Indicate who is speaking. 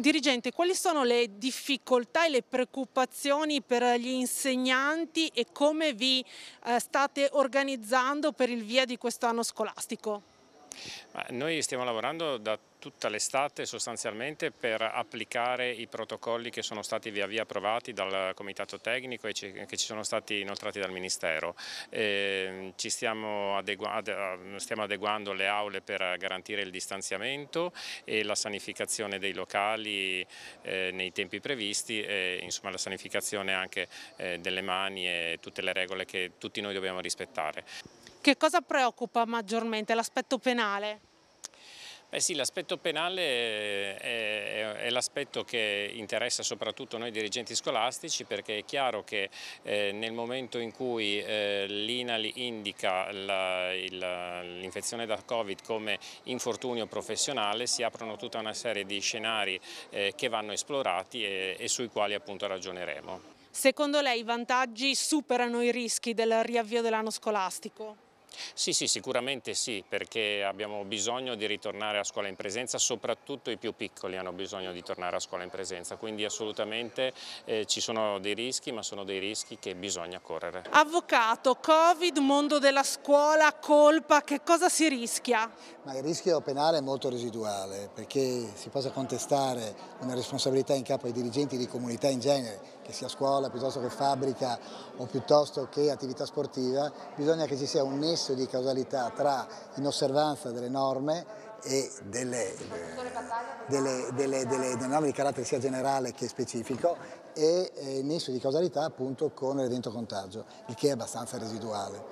Speaker 1: Dirigente, quali sono le difficoltà e le preoccupazioni per gli insegnanti e come vi eh, state organizzando per il via di questo anno scolastico?
Speaker 2: noi stiamo lavorando da tutta l'estate sostanzialmente per applicare i protocolli che sono stati via via approvati dal Comitato Tecnico e che ci sono stati inoltrati dal Ministero. E ehm, ci stiamo, adegu ehm, stiamo adeguando le aule per garantire il distanziamento e la sanificazione dei locali eh, nei tempi previsti e insomma, la sanificazione anche eh, delle mani e tutte le regole che tutti noi dobbiamo rispettare.
Speaker 1: Che cosa preoccupa maggiormente? L'aspetto penale?
Speaker 2: Beh sì, l'aspetto penale eh, è, è l'aspetto che interessa soprattutto noi dirigenti scolastici perché è chiaro che eh, nel momento in cui eh, l'INALI indica l'infezione da Covid come infortunio professionale si aprono tutta una serie di scenari eh, che vanno esplorati e, e sui quali appunto ragioneremo.
Speaker 1: Secondo lei i vantaggi superano i rischi del riavvio dell'anno scolastico?
Speaker 2: Sì, sì, sicuramente sì, perché abbiamo bisogno di ritornare a scuola in presenza, soprattutto i più piccoli hanno bisogno di tornare a scuola in presenza, quindi assolutamente eh, ci sono dei rischi, ma sono dei rischi che bisogna correre.
Speaker 1: Avvocato, Covid, mondo della scuola, colpa, che cosa si rischia?
Speaker 3: Ma il rischio penale è molto residuale, perché si possa contestare una responsabilità in capo ai dirigenti di comunità in genere, che sia scuola piuttosto che fabbrica o piuttosto che attività sportiva, bisogna che ci sia un nesso nesso di causalità tra inosservanza delle norme e delle, delle, delle, delle norme di carattere sia generale che specifico e eh, nesso di causalità appunto con l'evento contagio, il che è abbastanza residuale.